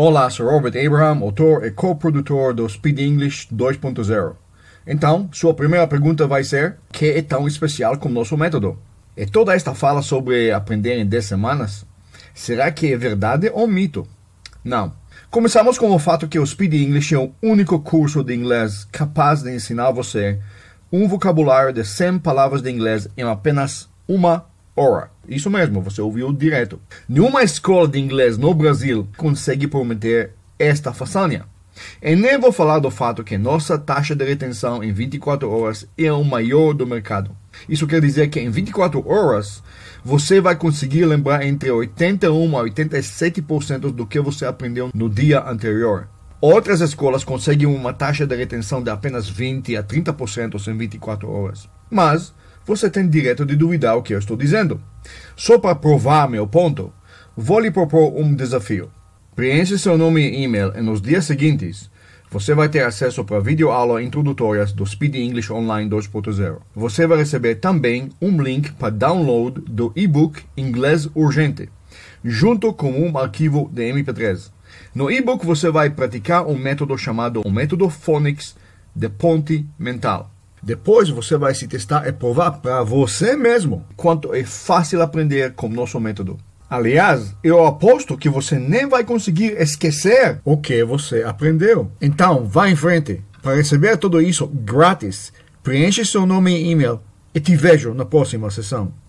Olá, sou Robert Abraham, autor e co-produtor do Speed English 2.0. Então, sua primeira pergunta vai ser: que é tão especial como nosso método? E toda esta fala sobre aprender em 10 semanas, será que é verdade ou mito? Não. Começamos com o fato que o Speed English é o único curso de inglês capaz de ensinar você um vocabulário de 100 palavras de inglês em apenas uma Ora, isso mesmo, você ouviu direto. Nenhuma escola de inglês no Brasil consegue prometer esta façanha. E nem vou falar do fato que nossa taxa de retenção em 24 horas é o maior do mercado. Isso quer dizer que em 24 horas você vai conseguir lembrar entre 81 a 87% do que você aprendeu no dia anterior. Outras escolas conseguem uma taxa de retenção de apenas 20 a 30% em 24 horas. Mas você tem direito de duvidar o que eu estou dizendo. Só para provar meu ponto, vou lhe propor um desafio. Preencha seu nome e e-mail e nos dias seguintes você vai ter acesso para videoaulas introdutórias do Speed English Online 2.0. Você vai receber também um link para download do e-book Inglês Urgente, junto com um arquivo de MP3. No e-book você vai praticar um método chamado o método Phonics de ponte mental. Depois você vai se testar e é provar para você mesmo quanto é fácil aprender com nosso método. Aliás, eu aposto que você nem vai conseguir esquecer o que você aprendeu. Então, vá em frente. Para receber tudo isso grátis, preencha seu nome e e-mail. E te vejo na próxima sessão.